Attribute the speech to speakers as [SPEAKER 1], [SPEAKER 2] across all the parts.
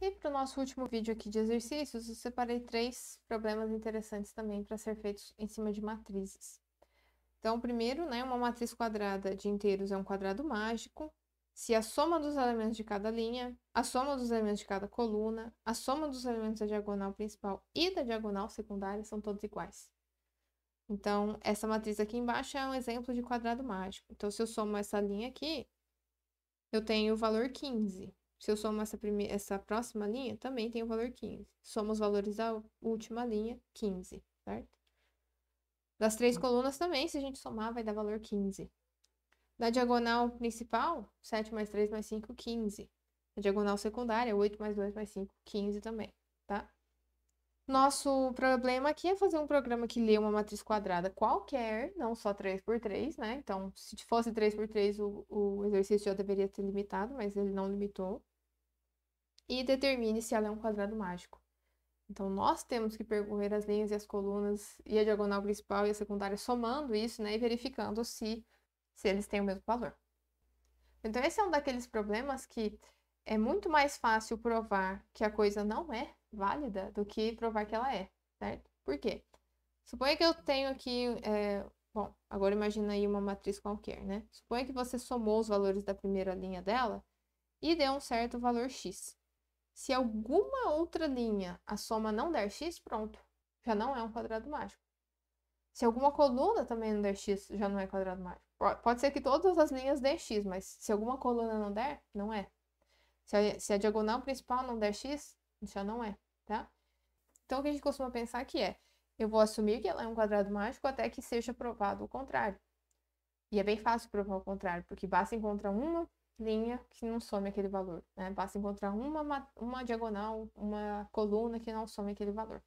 [SPEAKER 1] E para o nosso último vídeo aqui de exercícios, eu separei três problemas interessantes também para ser feitos em cima de matrizes. Então, primeiro, né, uma matriz quadrada de inteiros é um quadrado mágico. Se a soma dos elementos de cada linha, a soma dos elementos de cada coluna, a soma dos elementos da diagonal principal e da diagonal secundária são todos iguais. Então, essa matriz aqui embaixo é um exemplo de quadrado mágico. Então, se eu somo essa linha aqui, eu tenho o valor 15. Se eu somo essa, primeira, essa próxima linha, também tem o valor 15. Somos os valores da última linha, 15, certo? Das três hum. colunas também, se a gente somar, vai dar valor 15. Da diagonal principal, 7 mais 3 mais 5, 15. Na diagonal secundária, 8 mais 2 mais 5, 15 também, tá? Nosso problema aqui é fazer um programa que lê uma matriz quadrada qualquer, não só 3 por 3, né? Então, se fosse 3 por 3, o, o exercício já deveria ter limitado, mas ele não limitou e determine se ela é um quadrado mágico. Então, nós temos que percorrer as linhas e as colunas e a diagonal principal e a secundária somando isso, né, e verificando se, se eles têm o mesmo valor. Então, esse é um daqueles problemas que é muito mais fácil provar que a coisa não é válida do que provar que ela é, certo? Por quê? Suponha que eu tenho aqui, é... bom, agora imagina aí uma matriz qualquer, né? Suponha que você somou os valores da primeira linha dela e deu um certo valor x. Se alguma outra linha a soma não der x, pronto, já não é um quadrado mágico. Se alguma coluna também não der x, já não é quadrado mágico. Pode ser que todas as linhas dê x, mas se alguma coluna não der, não é. Se a, se a diagonal principal não der x, já não é, tá? Então, o que a gente costuma pensar que é, eu vou assumir que ela é um quadrado mágico até que seja provado o contrário. E é bem fácil provar o contrário, porque basta encontrar uma linha que não some aquele valor. Né? Basta encontrar uma, uma diagonal, uma coluna que não some aquele valor.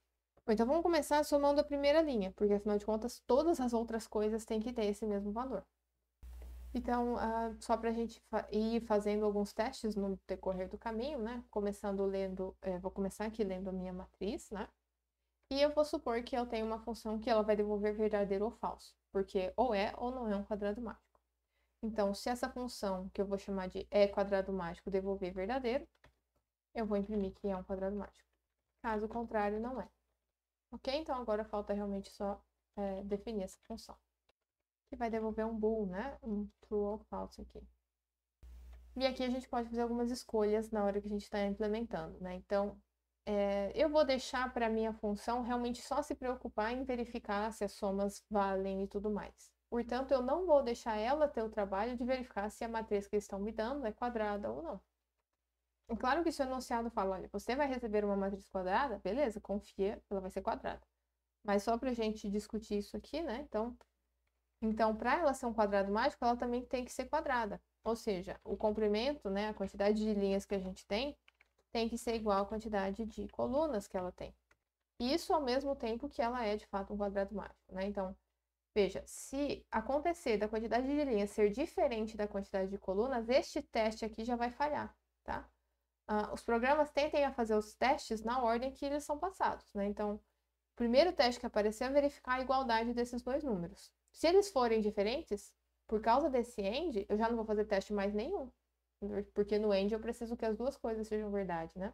[SPEAKER 1] Bom, então vamos começar somando a primeira linha, porque afinal de contas todas as outras coisas têm que ter esse mesmo valor. Então, uh, só para a gente fa ir fazendo alguns testes no decorrer do caminho, né? Começando lendo, eh, vou começar aqui lendo a minha matriz, né? E eu vou supor que eu tenho uma função que ela vai devolver verdadeiro ou falso, porque ou é ou não é um quadrado mágico. Então, se essa função, que eu vou chamar de E quadrado mágico, devolver verdadeiro, eu vou imprimir que é um quadrado mágico. Caso contrário, não é. Ok? Então, agora falta realmente só é, definir essa função. Que vai devolver um bool, né? Um true ou false aqui. E aqui a gente pode fazer algumas escolhas na hora que a gente está implementando, né? Então, é, eu vou deixar para minha função realmente só se preocupar em verificar se as somas valem e tudo mais. Portanto, eu não vou deixar ela ter o trabalho de verificar se a matriz que eles estão me dando é quadrada ou não. claro que se o enunciado fala, olha, você vai receber uma matriz quadrada, beleza, confia, ela vai ser quadrada. Mas só para a gente discutir isso aqui, né? Então, então para ela ser um quadrado mágico, ela também tem que ser quadrada. Ou seja, o comprimento, né, a quantidade de linhas que a gente tem, tem que ser igual à quantidade de colunas que ela tem. Isso ao mesmo tempo que ela é, de fato, um quadrado mágico, né? Então, Veja, se acontecer da quantidade de linhas ser diferente da quantidade de colunas, este teste aqui já vai falhar, tá? Ah, os programas tentem a fazer os testes na ordem que eles são passados, né? Então, o primeiro teste que aparecer é verificar a igualdade desses dois números. Se eles forem diferentes, por causa desse end, eu já não vou fazer teste mais nenhum. Porque no end eu preciso que as duas coisas sejam verdade, né?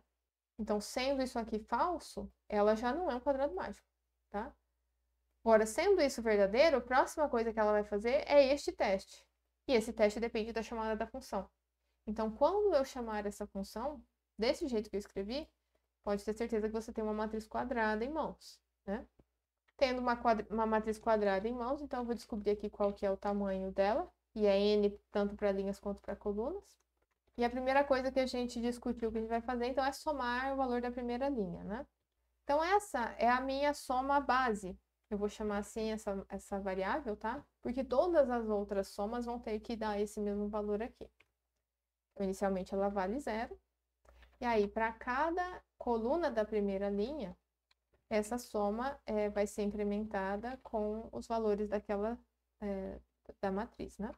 [SPEAKER 1] Então, sendo isso aqui falso, ela já não é um quadrado mágico, tá? Agora, sendo isso verdadeiro, a próxima coisa que ela vai fazer é este teste. E esse teste depende da chamada da função. Então, quando eu chamar essa função, desse jeito que eu escrevi, pode ter certeza que você tem uma matriz quadrada em mãos, né? Tendo uma, quadra... uma matriz quadrada em mãos, então eu vou descobrir aqui qual que é o tamanho dela, e é n tanto para linhas quanto para colunas. E a primeira coisa que a gente discutiu que a gente vai fazer, então, é somar o valor da primeira linha, né? Então, essa é a minha soma base eu vou chamar assim essa, essa variável, tá? Porque todas as outras somas vão ter que dar esse mesmo valor aqui. Então, inicialmente ela vale zero. E aí, para cada coluna da primeira linha, essa soma é, vai ser incrementada com os valores daquela é, da matriz, né?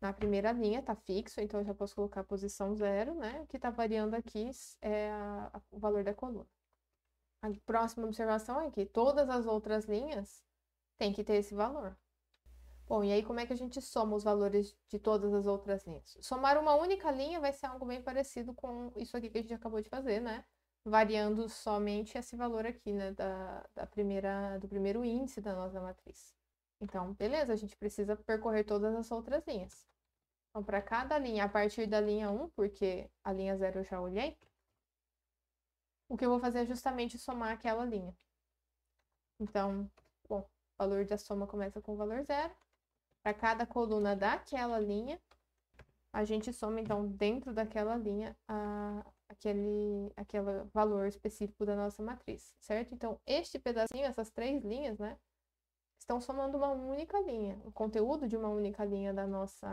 [SPEAKER 1] Na primeira linha está fixo, então eu já posso colocar a posição zero, né? O que está variando aqui é a, a, o valor da coluna a próxima observação é que todas as outras linhas têm que ter esse valor. Bom, e aí como é que a gente soma os valores de todas as outras linhas? Somar uma única linha vai ser algo bem parecido com isso aqui que a gente acabou de fazer, né? Variando somente esse valor aqui, né? Da, da primeira, do primeiro índice da nossa matriz. Então, beleza, a gente precisa percorrer todas as outras linhas. Então, para cada linha, a partir da linha 1, porque a linha 0 eu já olhei, o que eu vou fazer é justamente somar aquela linha. Então, bom, o valor da soma começa com o valor zero. Para cada coluna daquela linha, a gente soma, então, dentro daquela linha, a, aquele, aquele valor específico da nossa matriz, certo? Então, este pedacinho, essas três linhas, né, estão somando uma única linha, o conteúdo de uma única linha da nossa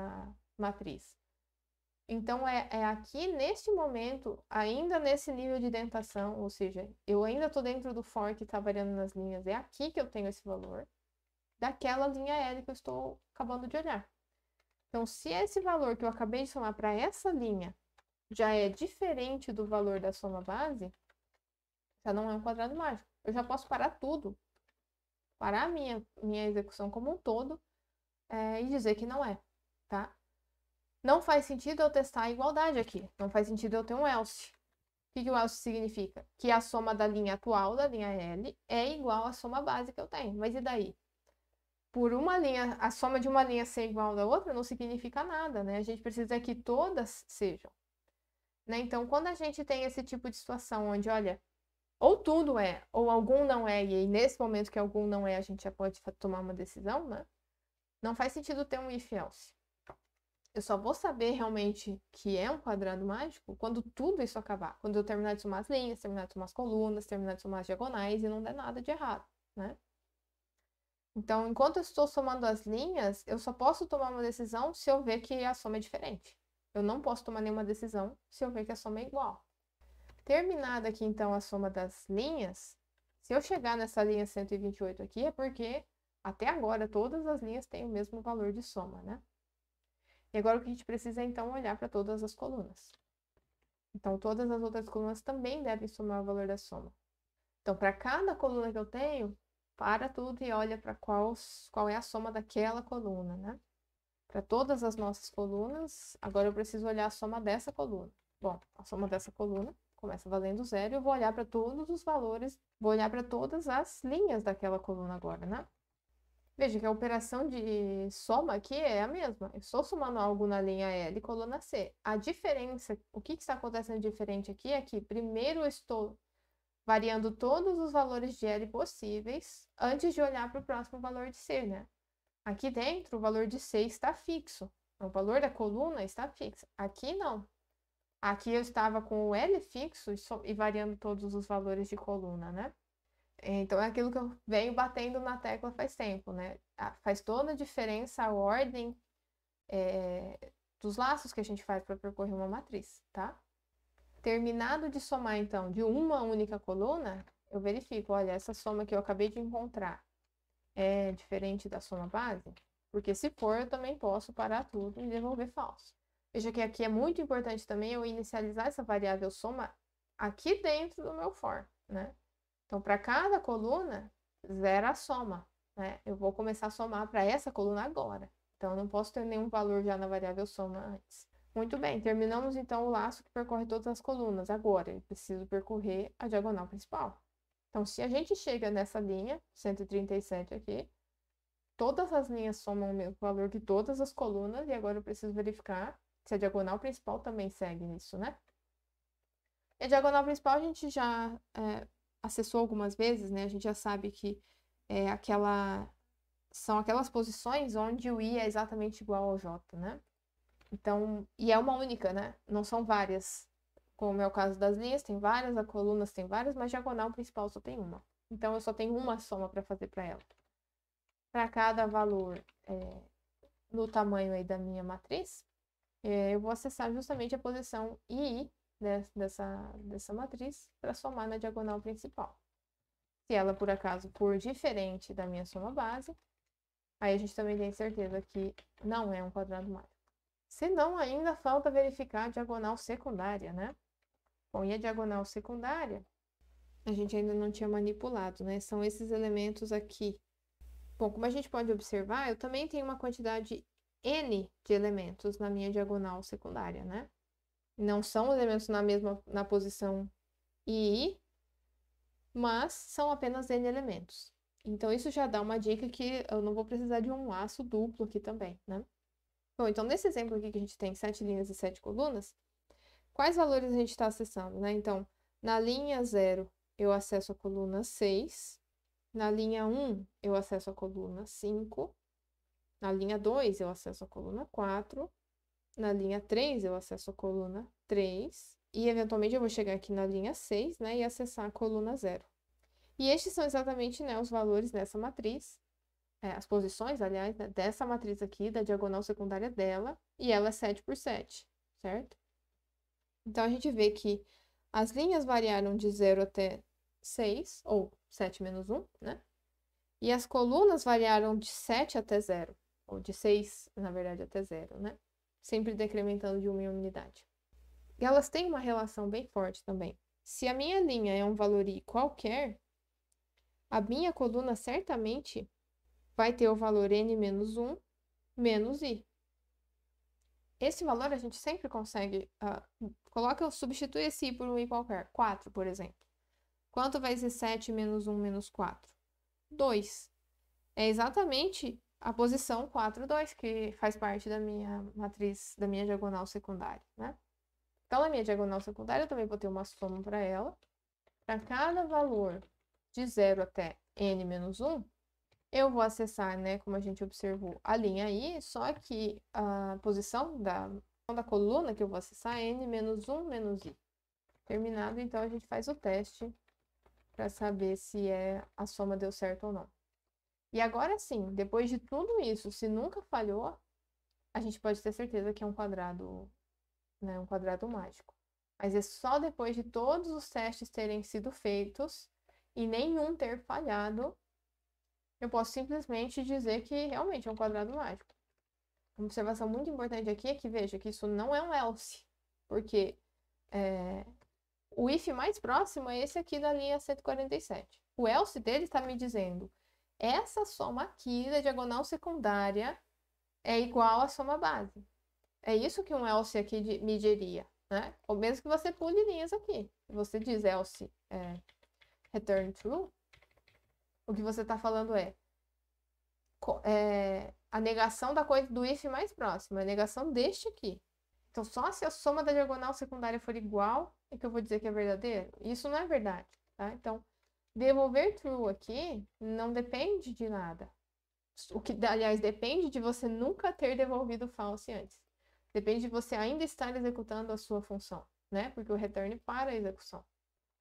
[SPEAKER 1] matriz. Então, é, é aqui, neste momento, ainda nesse nível de dentação, ou seja, eu ainda estou dentro do for que está variando nas linhas, é aqui que eu tenho esse valor, daquela linha L que eu estou acabando de olhar. Então, se esse valor que eu acabei de somar para essa linha já é diferente do valor da soma base, já não é um quadrado mágico. Eu já posso parar tudo, parar a minha, minha execução como um todo é, e dizer que não é, tá? Não faz sentido eu testar a igualdade aqui. Não faz sentido eu ter um else. O que, que o else significa? Que a soma da linha atual, da linha L, é igual à soma base que eu tenho. Mas e daí? Por uma linha, a soma de uma linha ser igual da outra não significa nada, né? A gente precisa que todas sejam. Né? Então, quando a gente tem esse tipo de situação onde, olha, ou tudo é, ou algum não é, e aí nesse momento que algum não é, a gente já pode tomar uma decisão, né? Não faz sentido ter um if else. Eu só vou saber realmente que é um quadrado mágico quando tudo isso acabar. Quando eu terminar de somar as linhas, terminar de somar as colunas, terminar de somar as diagonais e não der nada de errado, né? Então, enquanto eu estou somando as linhas, eu só posso tomar uma decisão se eu ver que a soma é diferente. Eu não posso tomar nenhuma decisão se eu ver que a soma é igual. Terminada aqui, então, a soma das linhas, se eu chegar nessa linha 128 aqui, é porque até agora todas as linhas têm o mesmo valor de soma, né? E agora o que a gente precisa então, é então olhar para todas as colunas. Então, todas as outras colunas também devem somar o valor da soma. Então, para cada coluna que eu tenho, para tudo e olha para qual, qual é a soma daquela coluna, né? Para todas as nossas colunas, agora eu preciso olhar a soma dessa coluna. Bom, a soma dessa coluna começa valendo zero, e eu vou olhar para todos os valores, vou olhar para todas as linhas daquela coluna agora, né? Veja que a operação de soma aqui é a mesma. Eu estou somando algo na linha L e coluna C. A diferença, o que, que está acontecendo diferente aqui é que primeiro eu estou variando todos os valores de L possíveis antes de olhar para o próximo valor de C, né? Aqui dentro, o valor de C está fixo. O valor da coluna está fixo. Aqui não. Aqui eu estava com o L fixo e variando todos os valores de coluna, né? É, então é aquilo que eu venho batendo na tecla faz tempo, né? Faz toda a diferença a ordem é, dos laços que a gente faz para percorrer uma matriz, tá? Terminado de somar, então, de uma única coluna, eu verifico, olha, essa soma que eu acabei de encontrar é diferente da soma base? Porque se for, eu também posso parar tudo e devolver falso. Veja que aqui é muito importante também eu inicializar essa variável soma aqui dentro do meu for, né? Então, para cada coluna, zero a soma. Né? Eu vou começar a somar para essa coluna agora. Então, eu não posso ter nenhum valor já na variável soma antes. Muito bem, terminamos então o laço que percorre todas as colunas. Agora, eu preciso percorrer a diagonal principal. Então, se a gente chega nessa linha, 137 aqui, todas as linhas somam o mesmo valor que todas as colunas, e agora eu preciso verificar se a diagonal principal também segue isso, né? E a diagonal principal a gente já é, acessou algumas vezes, né, a gente já sabe que é aquela são aquelas posições onde o i é exatamente igual ao j, né? Então, e é uma única, né? Não são várias. Como é o caso das linhas, tem várias, as colunas tem várias, mas diagonal principal só tem uma. Então, eu só tenho uma soma para fazer para ela. Para cada valor é, no tamanho aí da minha matriz, é, eu vou acessar justamente a posição i né, dessa, dessa matriz para somar na diagonal principal. Se ela, por acaso, for diferente da minha soma base, aí a gente também tem certeza que não é um quadrado mágico. Se não, ainda falta verificar a diagonal secundária, né? Bom, e a diagonal secundária, a gente ainda não tinha manipulado, né? São esses elementos aqui. Bom, como a gente pode observar, eu também tenho uma quantidade N de elementos na minha diagonal secundária, né? Não são elementos na mesma na posição i, mas são apenas n elementos. Então, isso já dá uma dica que eu não vou precisar de um laço duplo aqui também, né? Bom, então, nesse exemplo aqui que a gente tem sete linhas e sete colunas, quais valores a gente está acessando, né? Então, na linha 0, eu acesso a coluna 6. Na linha 1, um, eu acesso a coluna 5. Na linha 2, eu acesso a coluna 4 na linha 3, eu acesso a coluna 3 e eventualmente eu vou chegar aqui na linha 6, né, e acessar a coluna 0. E estes são exatamente, né, os valores nessa matriz, é, as posições, aliás, né, dessa matriz aqui, da diagonal secundária dela, e ela é 7 por 7, certo? Então, a gente vê que as linhas variaram de 0 até 6, ou 7 menos 1, né? E as colunas variaram de 7 até 0, ou de 6, na verdade, até 0, né? sempre decrementando de uma em unidade. E elas têm uma relação bem forte também. Se a minha linha é um valor i qualquer, a minha coluna certamente vai ter o valor n menos 1 menos i. Esse valor a gente sempre consegue. Uh, coloca, substitui esse i por um i qualquer. 4, por exemplo. Quanto vai ser 7 menos 1 menos 4? 2. É exatamente a posição 4, 2, que faz parte da minha matriz, da minha diagonal secundária, né? Então, na minha diagonal secundária, eu também vou ter uma soma para ela. Para cada valor de 0 até n menos 1, eu vou acessar, né, como a gente observou, a linha i, só que a posição da, da coluna que eu vou acessar é n menos 1 menos i. Terminado, então, a gente faz o teste para saber se é, a soma deu certo ou não. E agora sim, depois de tudo isso, se nunca falhou, a gente pode ter certeza que é um quadrado, né, um quadrado mágico. Mas é só depois de todos os testes terem sido feitos e nenhum ter falhado, eu posso simplesmente dizer que realmente é um quadrado mágico. Uma observação muito importante aqui é que veja que isso não é um else, porque é, o if mais próximo é esse aqui da linha 147. O else dele está me dizendo essa soma aqui da diagonal secundária é igual à soma base. É isso que um else aqui de, mediria, né? Ou mesmo que você pule linhas aqui. Você diz else é, return true, o que você está falando é, é, a negação da coisa do if mais próxima, a negação deste aqui. Então, só se a soma da diagonal secundária for igual é que eu vou dizer que é verdadeiro. Isso não é verdade, tá? Então, devolver true aqui não depende de nada. O que, aliás, depende de você nunca ter devolvido false antes. Depende de você ainda estar executando a sua função, né? Porque o return para a execução.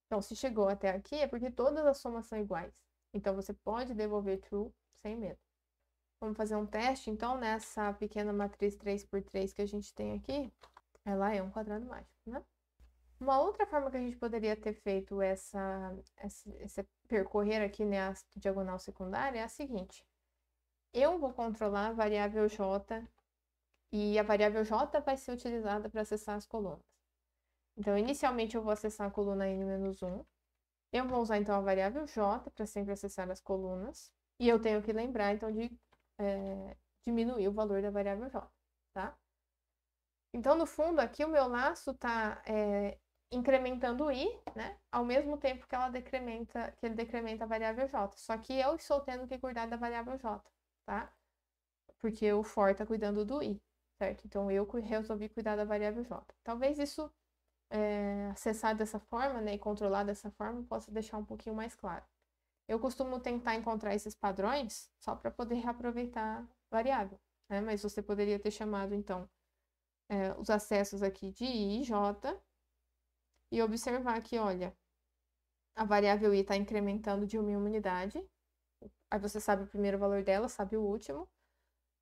[SPEAKER 1] Então, se chegou até aqui, é porque todas as somas são iguais. Então, você pode devolver true sem medo. Vamos fazer um teste, então, nessa pequena matriz 3x3 que a gente tem aqui. Ela é um quadrado mágico, né? Uma outra forma que a gente poderia ter feito essa, essa, essa percorrer aqui, né, a diagonal secundária, é a seguinte. Eu vou controlar a variável j e a variável j vai ser utilizada para acessar as colunas. Então, inicialmente eu vou acessar a coluna n-1. Eu vou usar, então, a variável j para sempre acessar as colunas. E eu tenho que lembrar, então, de é, diminuir o valor da variável j, tá? Então, no fundo, aqui o meu laço está é, incrementando o i, né? Ao mesmo tempo que ela decrementa, que ele decrementa a variável j. Só que eu estou tendo que cuidar da variável j, tá? Porque o for está cuidando do i, certo? Então eu resolvi cuidar da variável j. Talvez isso é, acessar dessa forma, né, e controlar dessa forma, possa deixar um pouquinho mais claro. Eu costumo tentar encontrar esses padrões só para poder reaproveitar a variável, né? Mas você poderia ter chamado então é, os acessos aqui de i e j e observar que, olha, a variável i está incrementando de uma em uma unidade. Aí você sabe o primeiro valor dela, sabe o último.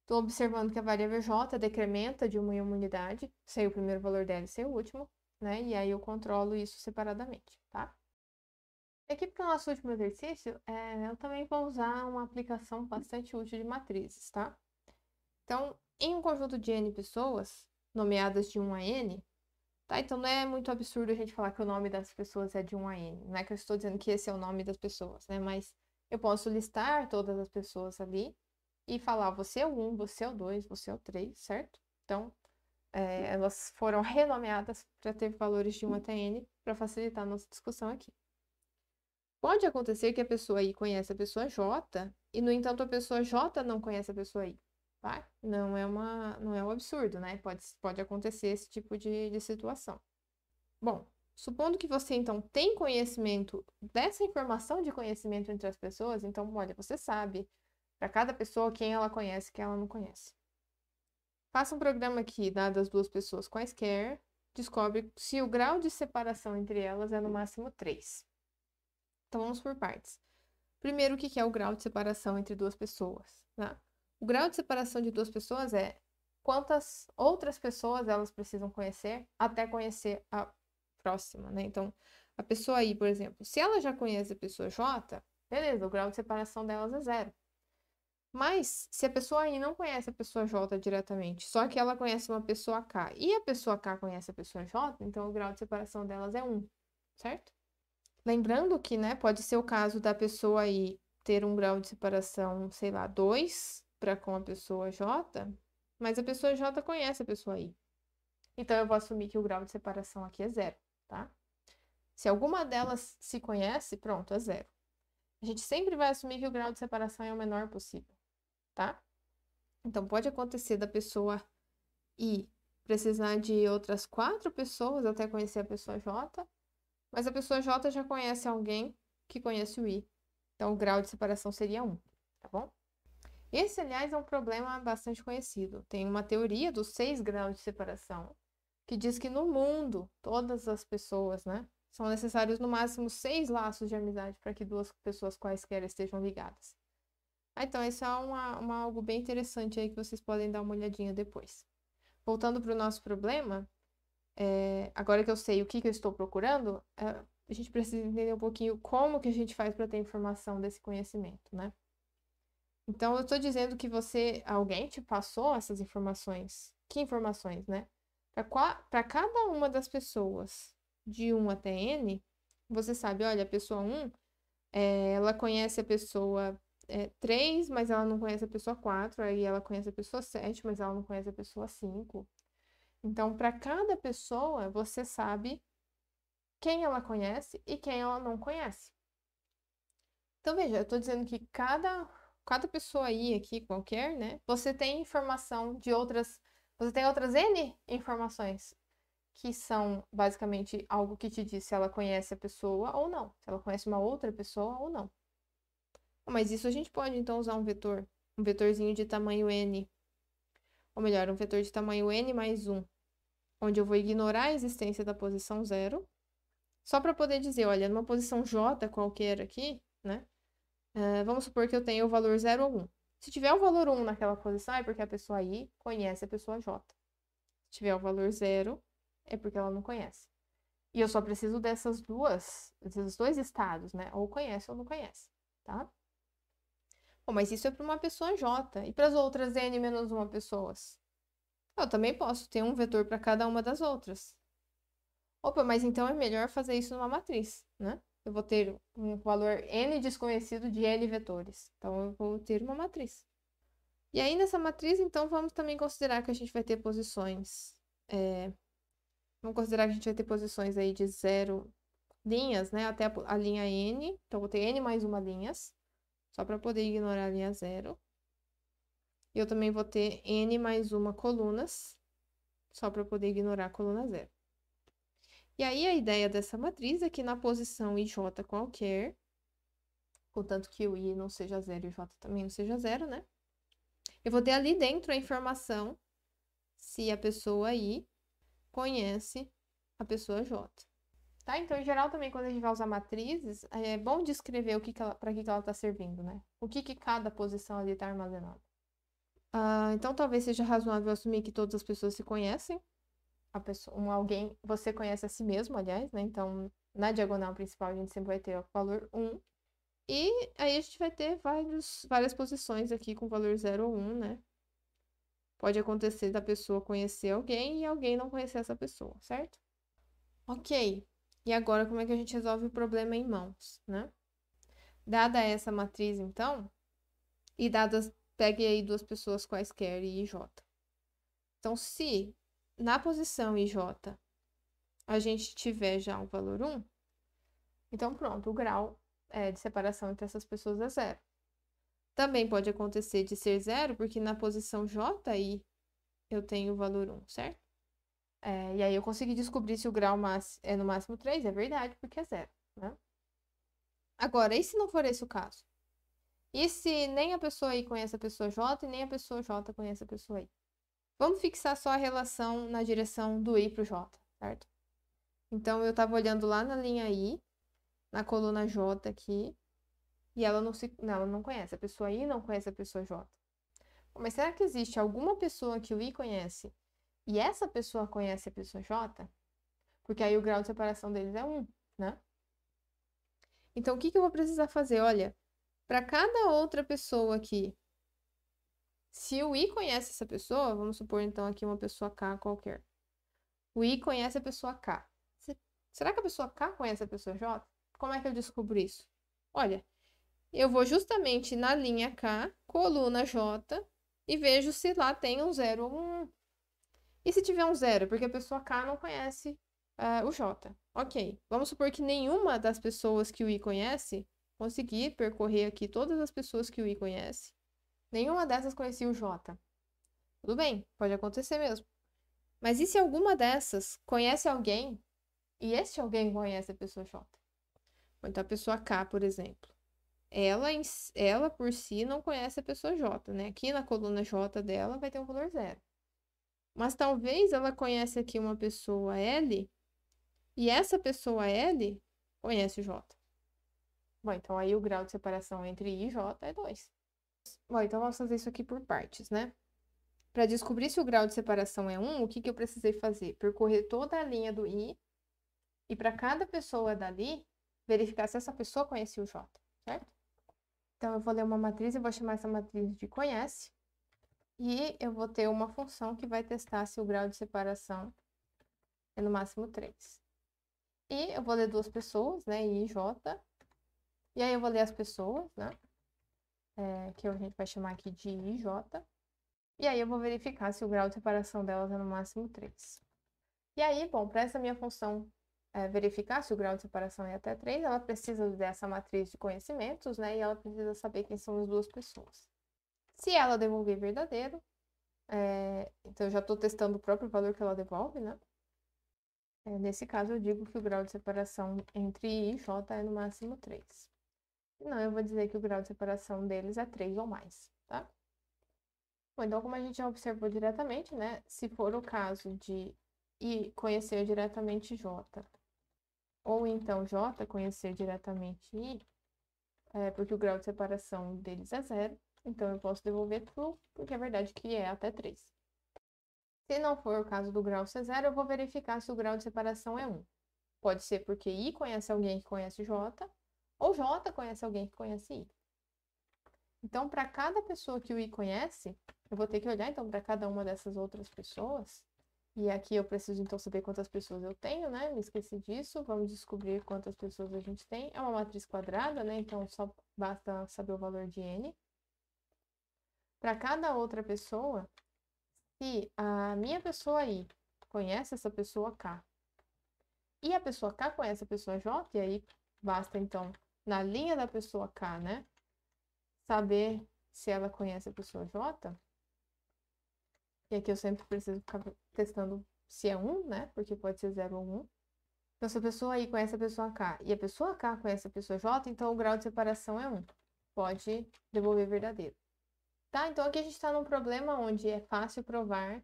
[SPEAKER 1] Estou observando que a variável j decrementa de uma em uma unidade, sei o primeiro valor dela e sei o último, né? E aí eu controlo isso separadamente, tá? Aqui é para o nosso último exercício, é, eu também vou usar uma aplicação bastante útil de matrizes, tá? Então, em um conjunto de n pessoas, nomeadas de 1 a n, Tá? Então não é muito absurdo a gente falar que o nome das pessoas é de 1 a N. Não é que eu estou dizendo que esse é o nome das pessoas, né? Mas eu posso listar todas as pessoas ali e falar você é o 1, você é o 2, você é o 3, certo? Então, é, elas foram renomeadas para ter valores de 1 até N para facilitar a nossa discussão aqui. Pode acontecer que a pessoa I conhece a pessoa J e, no entanto, a pessoa J não conhece a pessoa I. Tá? Não é uma, não é um absurdo, né? Pode, pode acontecer esse tipo de, de situação. Bom, supondo que você então tem conhecimento dessa informação de conhecimento entre as pessoas, então olha, você sabe para cada pessoa quem ela conhece, quem ela não conhece. Faça um programa aqui, dadas duas pessoas quaisquer, descobre se o grau de separação entre elas é no máximo 3. Então vamos por partes. Primeiro, o que é o grau de separação entre duas pessoas? Né? O grau de separação de duas pessoas é quantas outras pessoas elas precisam conhecer até conhecer a próxima, né? Então, a pessoa I, por exemplo, se ela já conhece a pessoa J, beleza, o grau de separação delas é zero. Mas, se a pessoa I não conhece a pessoa J diretamente, só que ela conhece uma pessoa K e a pessoa K conhece a pessoa J, então o grau de separação delas é 1, certo? Lembrando que, né, pode ser o caso da pessoa I ter um grau de separação, sei lá, 2, para com a pessoa J, mas a pessoa J conhece a pessoa I. Então eu vou assumir que o grau de separação aqui é zero, tá? Se alguma delas se conhece, pronto, é zero. A gente sempre vai assumir que o grau de separação é o menor possível, tá? Então pode acontecer da pessoa I precisar de outras quatro pessoas até conhecer a pessoa J, mas a pessoa J já conhece alguém que conhece o I. Então o grau de separação seria 1, tá bom? Esse, aliás, é um problema bastante conhecido. Tem uma teoria dos seis graus de separação que diz que no mundo, todas as pessoas, né, são necessários no máximo seis laços de amizade para que duas pessoas quaisquer estejam ligadas. Ah, então, isso é uma, uma, algo bem interessante aí que vocês podem dar uma olhadinha depois. Voltando para o nosso problema, é, agora que eu sei o que, que eu estou procurando, é, a gente precisa entender um pouquinho como que a gente faz para ter informação desse conhecimento, né? Então, eu estou dizendo que você, alguém te passou essas informações. Que informações, né? Para cada uma das pessoas, de 1 até N, você sabe, olha, a pessoa 1, é, eh, ela conhece a pessoa é, eh, 3, mas ela não conhece a pessoa 4, aí ela conhece a pessoa 7, mas ela não conhece a pessoa 5. Então, para cada pessoa, você sabe quem ela conhece e quem ela não conhece. Então, veja, eu estou dizendo que cada cada pessoa aí aqui qualquer, né? Você tem informação de outras, você tem outras N informações que são basicamente algo que te diz se ela conhece a pessoa ou não, se ela conhece uma outra pessoa ou não. Mas isso a gente pode então usar um vetor, um vetorzinho de tamanho n, ou melhor, um vetor de tamanho n mais 1, onde eu vou ignorar a existência da posição zero, só para poder dizer, olha, numa posição j qualquer aqui, né? Uh, vamos supor que eu tenho o valor 0 ou 1. Se tiver o valor 1 naquela posição, é porque a pessoa I conhece a pessoa J. Se tiver o valor 0, é porque ela não conhece. E eu só preciso dessas duas, desses dois estados, né? Ou conhece ou não conhece, tá? Bom, mas isso é para uma pessoa J. E para as outras N menos uma pessoas? Eu também posso ter um vetor para cada uma das outras. Opa, mas então é melhor fazer isso numa matriz, né? eu vou ter um valor n desconhecido de n vetores. Então, eu vou ter uma matriz. E aí, nessa matriz, então, vamos também considerar que a gente vai ter posições... É... Vamos considerar que a gente vai ter posições aí de zero linhas, né? Até a, a linha n. Então, eu vou ter n mais uma linhas, só para poder ignorar a linha zero. E eu também vou ter n mais uma colunas, só para poder ignorar a coluna zero. E aí a ideia dessa matriz é que na posição IJ qualquer, contanto que o I não seja zero e o J também não seja zero, né? Eu vou ter ali dentro a informação se a pessoa I conhece a pessoa J. Tá? Então, em geral, também, quando a gente vai usar matrizes, é bom descrever o que, que para que, que ela está servindo, né? O que, que cada posição ali está armazenada. Ah, então, talvez seja razoável assumir que todas as pessoas se conhecem, a pessoa, um alguém, você conhece a si mesmo, aliás, né? Então, na diagonal principal a gente sempre vai ter o valor 1. E aí a gente vai ter vários, várias posições aqui com valor 0 ou 1, né? Pode acontecer da pessoa conhecer alguém e alguém não conhecer essa pessoa, certo? Ok, e agora como é que a gente resolve o problema em mãos, né? Dada essa matriz, então, e dadas, pegue aí duas pessoas quaisquer I e J. Então, se na posição IJ a gente tiver já o valor 1, então pronto, o grau é, de separação entre essas pessoas é zero. Também pode acontecer de ser zero, porque na posição J eu tenho o valor 1, certo? É, e aí eu consegui descobrir se o grau é no máximo 3, é verdade, porque é zero, né? Agora, e se não for esse o caso? E se nem a pessoa I conhece a pessoa J e nem a pessoa J conhece a pessoa I? Vamos fixar só a relação na direção do I para o J, certo? Então, eu estava olhando lá na linha I, na coluna J aqui, e ela não, se, não, ela não conhece. A pessoa I não conhece a pessoa J. Mas é, será que existe alguma pessoa que o I conhece e essa pessoa conhece a pessoa J? Porque aí o grau de separação deles é 1, né? Então, o que, que eu vou precisar fazer? Olha, para cada outra pessoa aqui se o I conhece essa pessoa, vamos supor então aqui uma pessoa K qualquer. O I conhece a pessoa K. Será que a pessoa K conhece a pessoa J? Como é que eu descubro isso? Olha, eu vou justamente na linha K, coluna J, e vejo se lá tem um zero ou um E se tiver um zero? Porque a pessoa K não conhece uh, o J. Ok, vamos supor que nenhuma das pessoas que o I conhece, consegui percorrer aqui todas as pessoas que o I conhece, Nenhuma dessas conhecia o Jota. Tudo bem, pode acontecer mesmo. Mas e se alguma dessas conhece alguém e esse alguém conhece a pessoa J? Ou então a pessoa K, por exemplo. Ela, ela por si não conhece a pessoa J, né? Aqui na coluna J dela vai ter um valor zero. Mas talvez ela conhece aqui uma pessoa L e essa pessoa L conhece o J. Bom, então aí o grau de separação entre I e J é 2. Bom, então vamos fazer isso aqui por partes, né? Para descobrir se o grau de separação é 1, o que, que eu precisei fazer? Percorrer toda a linha do I e para cada pessoa dali, verificar se essa pessoa conhecia o J, certo? Então, eu vou ler uma matriz e vou chamar essa matriz de conhece. E eu vou ter uma função que vai testar se o grau de separação é no máximo 3. E eu vou ler duas pessoas, né? I e J. E aí eu vou ler as pessoas, né? é, que a gente vai chamar aqui de IJ. E aí eu vou verificar se o grau de separação delas é no máximo 3. E aí, bom, para essa minha função é, verificar se o grau de separação é até 3, ela precisa dessa matriz de conhecimentos, né? E ela precisa saber quem são as duas pessoas. Se ela devolver verdadeiro, é, então eu já estou testando o próprio valor que ela devolve, né? É, nesse caso, eu digo que o grau de separação entre I e J é no máximo 3. Não, eu vou dizer que o grau de separação deles é 3 ou mais, tá? Bom, então, como a gente já observou diretamente, né? Se for o caso de I conhecer diretamente J, ou então J conhecer diretamente I, é, porque o grau de separação deles é zero, então eu posso devolver true, porque é verdade que é até 3. Se não for o caso do grau ser zero, eu vou verificar se o grau de separação é 1. Pode ser porque I conhece alguém que conhece J, ou J conhece alguém que conhece I. Então, para cada pessoa que o I conhece, eu vou ter que olhar então para cada uma dessas outras pessoas. E aqui eu preciso então saber quantas pessoas eu tenho, né? Me esqueci disso. Vamos descobrir quantas pessoas a gente tem. É uma matriz quadrada, né? Então só basta saber o valor de n. Para cada outra pessoa, se a minha pessoa I conhece essa pessoa K e a pessoa K conhece a pessoa J, e aí basta então na linha da pessoa K, né? Saber se ela conhece a pessoa J. E aqui eu sempre preciso ficar testando se é 1, né? Porque pode ser 0 ou 1. Então, se a pessoa I conhece a pessoa K e a pessoa K conhece a pessoa J, então o grau de separação é 1. Pode devolver verdadeiro. Tá? Então, aqui a gente está num problema onde é fácil provar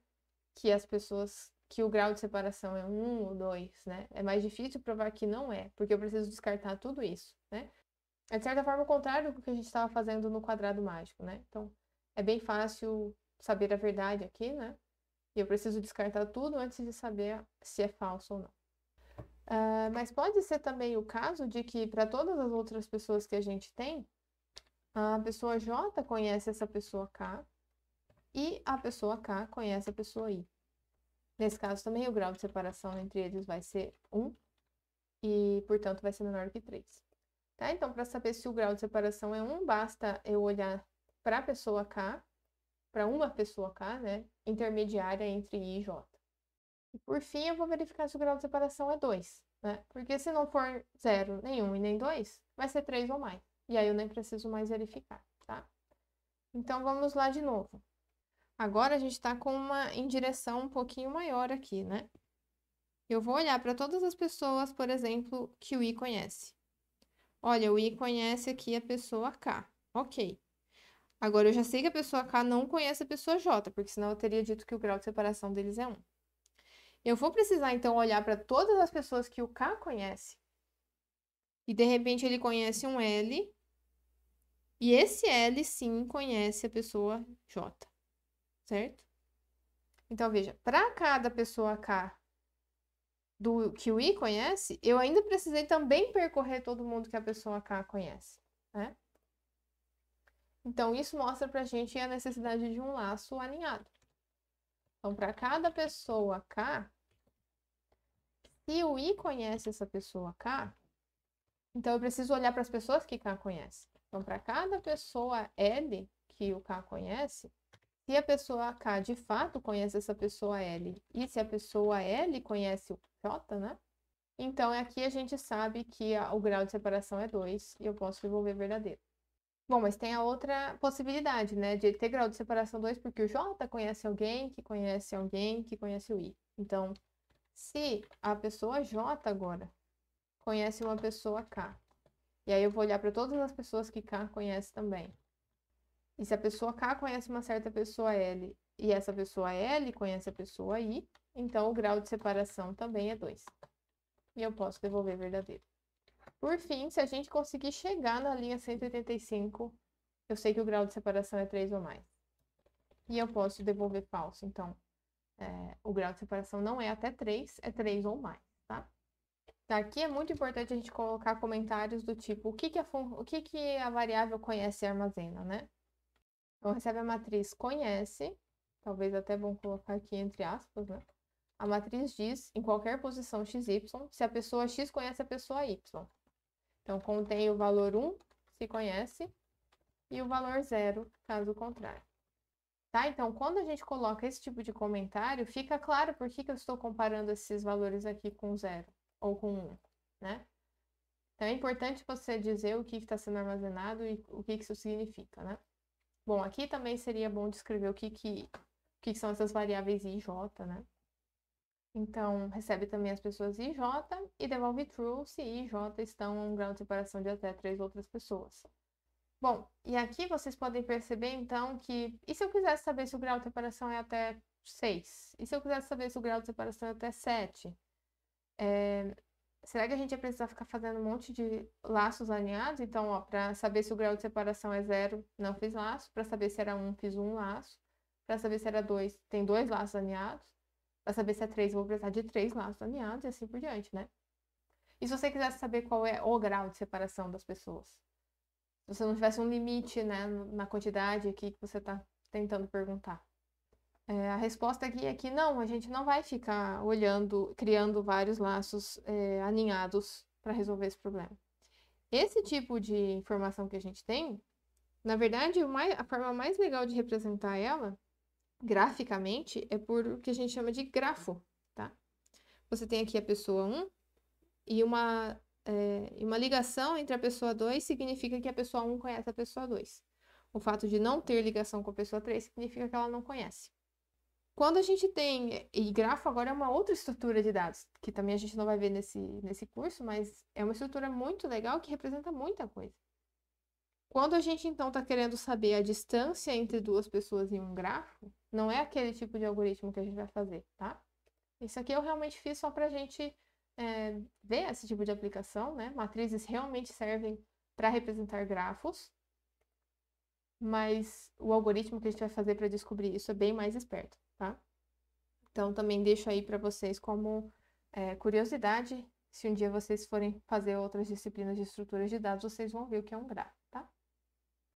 [SPEAKER 1] que as pessoas que o grau de separação é um ou dois, né? É mais difícil provar que não é, porque eu preciso descartar tudo isso, né? É de certa forma o contrário do que a gente estava fazendo no quadrado mágico, né? Então, é bem fácil saber a verdade aqui, né? E eu preciso descartar tudo antes de saber se é falso ou não. Uh, mas pode ser também o caso de que, para todas as outras pessoas que a gente tem, a pessoa J conhece essa pessoa K e a pessoa K conhece a pessoa I. Nesse caso também, o grau de separação entre eles vai ser 1 e, portanto, vai ser menor que 3. Tá? Então, para saber se o grau de separação é 1, basta eu olhar para a pessoa K, para uma pessoa K, né, intermediária entre I e J. E por fim, eu vou verificar se o grau de separação é 2, né? Porque se não for 0, nem 1 e nem 2, vai ser 3 ou mais. E aí eu nem preciso mais verificar, tá? Então, vamos lá de novo. Agora a gente está com uma em direção um pouquinho maior aqui, né? Eu vou olhar para todas as pessoas, por exemplo, que o I conhece. Olha, o I conhece aqui a pessoa K. Ok. Agora, eu já sei que a pessoa K não conhece a pessoa J, porque senão eu teria dito que o grau de separação deles é 1. Eu vou precisar, então, olhar para todas as pessoas que o K conhece. E, de repente, ele conhece um L. E esse L, sim, conhece a pessoa J certo? Então, veja, para cada pessoa K do que o I conhece, eu ainda precisei também percorrer todo mundo que a pessoa K conhece, né? Então, isso mostra para a gente a necessidade de um laço alinhado. Então, para cada pessoa K, se o I conhece essa pessoa K, então eu preciso olhar para as pessoas que K conhece. Então, para cada pessoa L que o K conhece, se a pessoa K de fato conhece essa pessoa L e se a pessoa L conhece o J, né? Então é aqui a gente sabe que a, o grau de separação é 2 e eu posso devolver verdadeiro. Bom, mas tem a outra possibilidade, né? De ter grau de separação 2 porque o J conhece alguém que conhece alguém que conhece o I. Então, se a pessoa J agora conhece uma pessoa K, e aí eu vou olhar para todas as pessoas que K conhece também. E se a pessoa K conhece uma certa pessoa L e essa pessoa L conhece a pessoa I, então o grau de separação também é 2. E eu posso devolver verdadeiro. Por fim, se a gente conseguir chegar na linha 185, eu sei que o grau de separação é 3 ou mais. E eu posso devolver falso. Então, é, o grau de separação não é até 3, é 3 ou mais, tá? Aqui é muito importante a gente colocar comentários do tipo o que, que, a, o que, que a variável conhece e armazena, né? Então, recebe a matriz conhece, talvez até bom colocar aqui entre aspas, né? A matriz diz, em qualquer posição XY, se a pessoa X conhece a pessoa Y. Então, contém o valor 1, se conhece, e o valor 0, caso contrário. Tá? Então, quando a gente coloca esse tipo de comentário, fica claro por que, que eu estou comparando esses valores aqui com 0 ou com 1, né? Então, é importante você dizer o que está sendo armazenado e o que, que isso significa, né? Bom, aqui também seria bom descrever o que, que, o que são essas variáveis i e j, né? Então, recebe também as pessoas i e j e devolve true se i e j estão a um grau de separação de até três outras pessoas. Bom, e aqui vocês podem perceber, então, que... E se eu quisesse saber se o grau de separação é até 6? E se eu quisesse saber se o grau de separação é até 7? É, será que a gente ia precisar ficar fazendo um monte de laços alinhados? Então, ó, para saber se o grau de separação é zero, não fiz laço. Para saber se era um, fiz um laço. Para saber se era dois, tem dois laços alinhados. Para saber se é três, vou precisar de três laços alinhados e assim por diante, né? E se você quisesse saber qual é o grau de separação das pessoas? Se você não tivesse um limite, né, na quantidade aqui que você está tentando perguntar. É, a resposta aqui é que não, a gente não vai ficar olhando, criando vários laços é, aninhados para resolver esse problema. Esse tipo de informação que a gente tem, na verdade, mais, a forma mais legal de representar ela, graficamente, é por o que a gente chama de grafo, tá? Você tem aqui a pessoa 1 e uma, é, uma ligação entre a pessoa 2 significa que a pessoa 1 conhece a pessoa 2. O fato de não ter ligação com a pessoa 3 significa que ela não conhece. Quando a gente tem, e grafo agora é uma outra estrutura de dados, que também a gente não vai ver nesse, nesse curso, mas é uma estrutura muito legal que representa muita coisa. Quando a gente então está querendo saber a distância entre duas pessoas em um grafo, não é aquele tipo de algoritmo que a gente vai fazer, tá? Isso aqui eu realmente fiz só para a gente é, ver esse tipo de aplicação, né? Matrizes realmente servem para representar grafos, mas o algoritmo que a gente vai fazer para descobrir isso é bem mais esperto tá? Então também deixo aí para vocês como é, curiosidade, se um dia vocês forem fazer outras disciplinas de estruturas de dados, vocês vão ver o que é um gráfico.